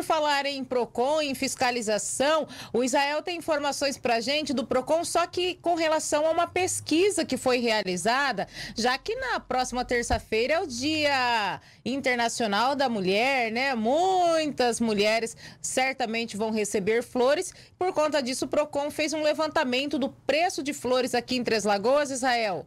por falar em PROCON, em fiscalização, o Israel tem informações para gente do PROCON, só que com relação a uma pesquisa que foi realizada, já que na próxima terça-feira é o Dia Internacional da Mulher, né? Muitas mulheres certamente vão receber flores. Por conta disso, o PROCON fez um levantamento do preço de flores aqui em Três Lagoas, Israel.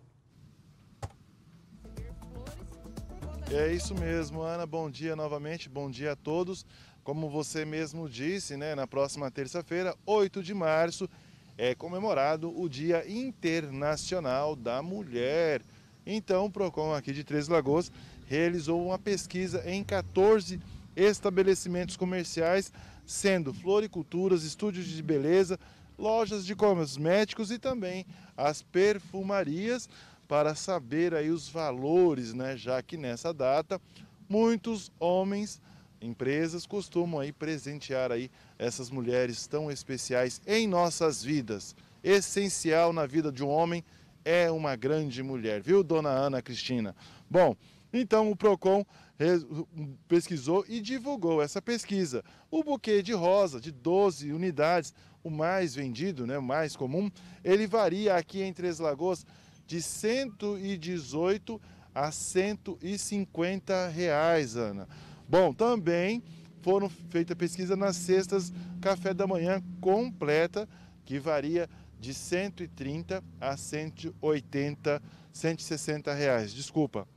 É isso mesmo, Ana. Bom dia novamente, bom dia a todos. Como você mesmo disse, né, na próxima terça-feira, 8 de março, é comemorado o Dia Internacional da Mulher. Então, o PROCON aqui de Três Lagoas realizou uma pesquisa em 14 estabelecimentos comerciais, sendo floriculturas, estúdios de beleza, lojas de cosméticos e também as perfumarias, para saber aí os valores, né? já que nessa data muitos homens empresas costumam aí presentear aí essas mulheres tão especiais em nossas vidas. Essencial na vida de um homem é uma grande mulher, viu, dona Ana Cristina? Bom, então o PROCON pesquisou e divulgou essa pesquisa. O buquê de rosa de 12 unidades, o mais vendido, né, o mais comum, ele varia aqui em Três Lagoas de 118 a 150 reais, Ana. Bom, também foram feita pesquisa nas cestas café da manhã completa, que varia de 130 a 180, 160 reais, desculpa.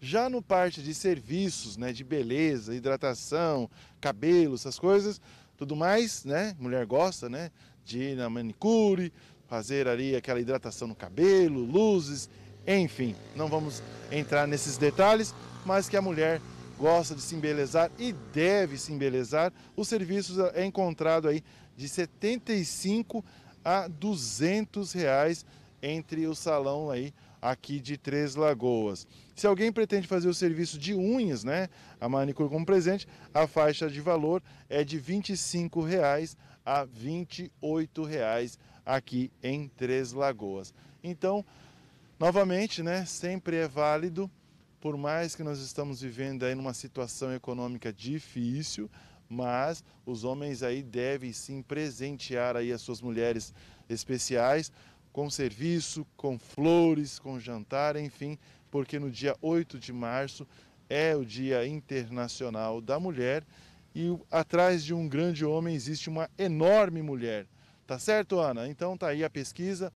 Já no parte de serviços, né, de beleza, hidratação, cabelo, essas coisas, tudo mais, né, mulher gosta, né, de ir na manicure, fazer ali aquela hidratação no cabelo, luzes, enfim, não vamos entrar nesses detalhes, mas que a mulher gosta de se embelezar e deve se embelezar, os serviços é encontrado aí de 75 a 200 reais entre o salão aí aqui de Três Lagoas. Se alguém pretende fazer o serviço de unhas, né, a manicure como presente, a faixa de valor é de R$ 25 reais a R$ 28 reais aqui em Três Lagoas. Então, novamente, né, sempre é válido por mais que nós estamos vivendo aí numa situação econômica difícil, mas os homens aí devem sim presentear aí as suas mulheres especiais com serviço, com flores, com jantar, enfim, porque no dia 8 de março é o Dia Internacional da Mulher e atrás de um grande homem existe uma enorme mulher. Tá certo, Ana? Então tá aí a pesquisa.